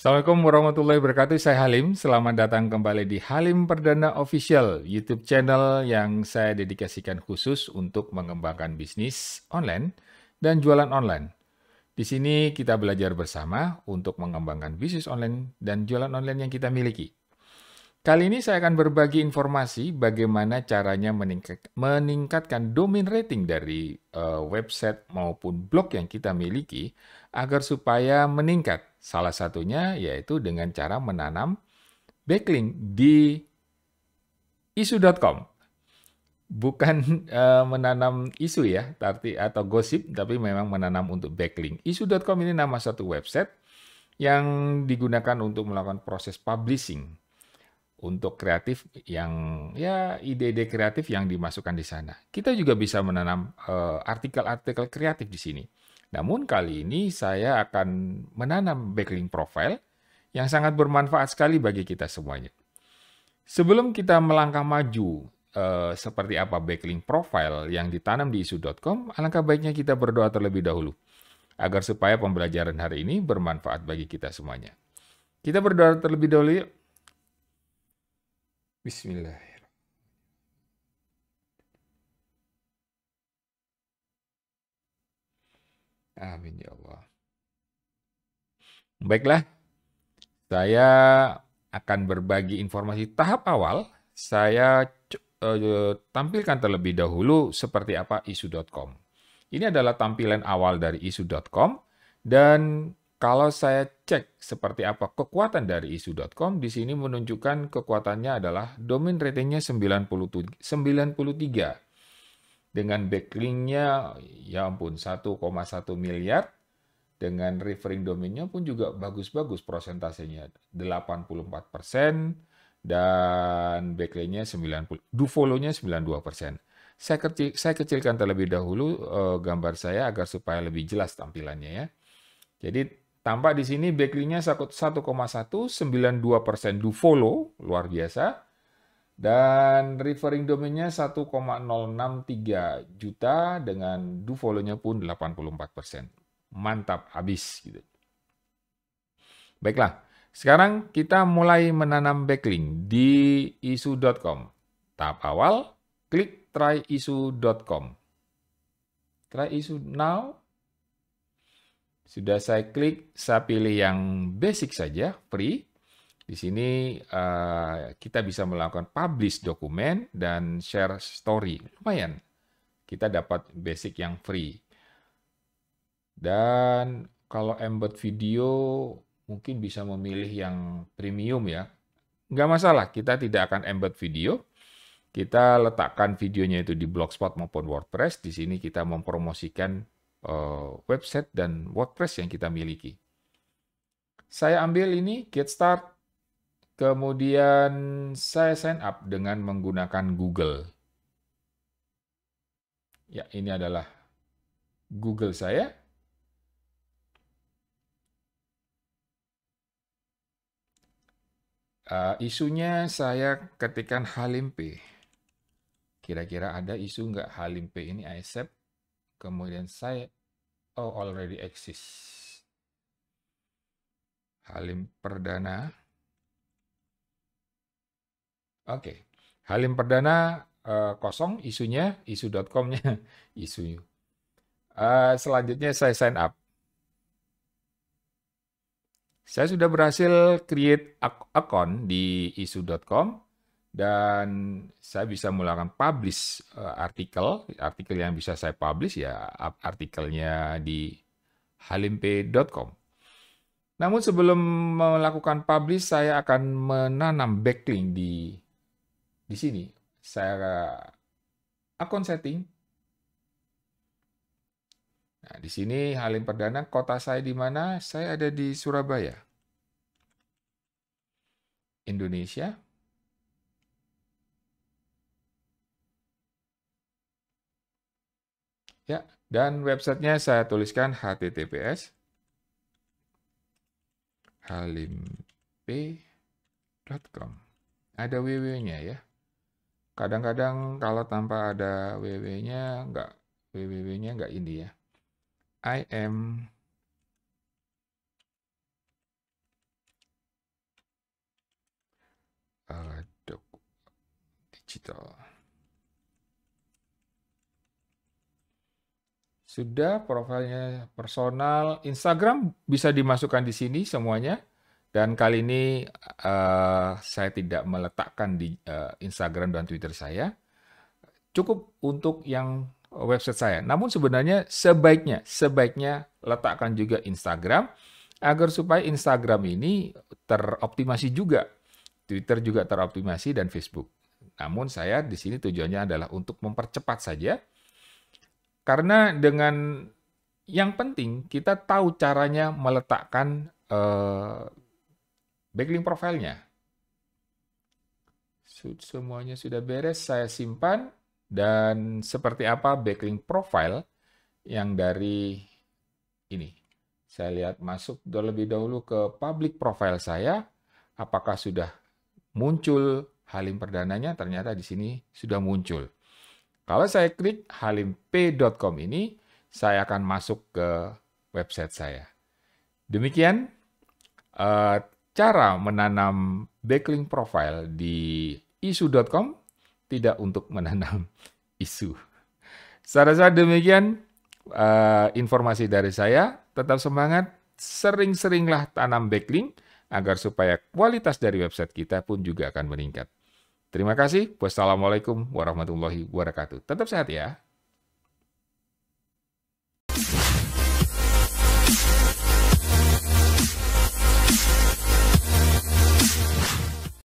Assalamualaikum warahmatullahi wabarakatuh, saya Halim. Selamat datang kembali di Halim Perdana Official YouTube channel yang saya dedikasikan khusus untuk mengembangkan bisnis online dan jualan online. Di sini kita belajar bersama untuk mengembangkan bisnis online dan jualan online yang kita miliki. Kali ini saya akan berbagi informasi bagaimana caranya meningkat, meningkatkan domain rating dari uh, website maupun blog yang kita miliki agar supaya meningkat. Salah satunya yaitu dengan cara menanam backlink di isu.com. Bukan uh, menanam isu ya, tapi atau gosip, tapi memang menanam untuk backlink. Isu.com ini nama satu website yang digunakan untuk melakukan proses publishing untuk kreatif yang ya ide-ide kreatif yang dimasukkan di sana. Kita juga bisa menanam eh, artikel-artikel uh, kreatif di sini. Namun kali ini saya akan menanam backlink profile yang sangat bermanfaat sekali bagi kita semuanya. Sebelum kita melangkah maju uh, seperti apa backlink profile yang ditanam di isu.com, alangkah baiknya kita berdoa terlebih dahulu agar supaya pembelajaran hari ini bermanfaat bagi kita semuanya. Kita berdoa terlebih dahulu Bismillahirrahmanirrahim. Amin ya Allah. Baiklah, saya akan berbagi informasi tahap awal. Saya eh, tampilkan terlebih dahulu seperti apa isu.com. Ini adalah tampilan awal dari isu.com dan kalau saya cek seperti apa kekuatan dari isu.com, di sini menunjukkan kekuatannya adalah domain ratingnya 93, Dengan backlinknya, ya ampun, 1,1 miliar. Dengan referring domainnya pun juga bagus-bagus prosentasenya, 84 persen. Dan backlinknya 90, dufolonya 92 persen. Saya, kecil, saya kecilkan terlebih dahulu eh, gambar saya agar supaya lebih jelas tampilannya ya. Jadi Tampak di sini backlinknya 1,192 persen luar biasa. Dan referring domainnya 1,063 juta dengan Dufolonya pun 84 Mantap, habis. Gitu. Baiklah, sekarang kita mulai menanam backlink di isu.com. Tahap awal, klik try isu.com. Try isu now, sudah saya klik, saya pilih yang basic saja, free. Di sini eh, kita bisa melakukan publish dokumen dan share story. Lumayan, kita dapat basic yang free. Dan kalau embed video mungkin bisa memilih yang premium ya. Nggak masalah, kita tidak akan embed video. Kita letakkan videonya itu di Blogspot maupun WordPress. Di sini kita mempromosikan uh, website dan WordPress yang kita miliki. Saya ambil ini, get start, kemudian saya sign up dengan menggunakan Google. Ya, ini adalah Google saya. Uh, isunya saya ketikkan Halim Kira-kira ada isu nggak Halim P ini ISEP? kemudian saya oh already exist. Halim Perdana. Oke, okay. Halim Perdana uh, kosong isunya, isu.com-nya, isu. Uh, selanjutnya saya sign up. Saya sudah berhasil create account di isu.com dan saya bisa melakukan publish eh, artikel artikel yang bisa saya publish ya artikelnya di halimpe.com namun sebelum melakukan publish saya akan menanam backlink di di sini saya akun setting Nah, di sini Halim Perdana kota saya di mana? Saya ada di Surabaya. Indonesia, Ya, dan websitenya saya tuliskan https halimp.com. Ada www-nya ya. Kadang-kadang kalau tanpa ada www-nya nggak www-nya nggak ini ya. I am uh, digital. Sudah profilnya personal. Instagram bisa dimasukkan di sini semuanya. Dan kali ini uh, saya tidak meletakkan di uh, Instagram dan Twitter saya. Cukup untuk yang website saya. Namun sebenarnya sebaiknya, sebaiknya letakkan juga Instagram agar supaya Instagram ini teroptimasi juga. Twitter juga teroptimasi dan Facebook. Namun saya di sini tujuannya adalah untuk mempercepat saja karena dengan yang penting kita tahu caranya meletakkan uh, backlink profilnya. Semuanya sudah beres, saya simpan. Dan seperti apa backlink profile yang dari ini. Saya lihat masuk lebih dahulu ke public profile saya. Apakah sudah muncul Halim perdananya? Ternyata di sini sudah muncul. Kalau saya klik halimp.com ini, saya akan masuk ke website saya. Demikian eh, cara menanam backlink profile di isu.com tidak untuk menanam isu. Saya rasa demikian eh, informasi dari saya. Tetap semangat, sering-seringlah tanam backlink agar supaya kualitas dari website kita pun juga akan meningkat. Terima kasih. Wassalamualaikum warahmatullahi wabarakatuh. Tetap sehat ya.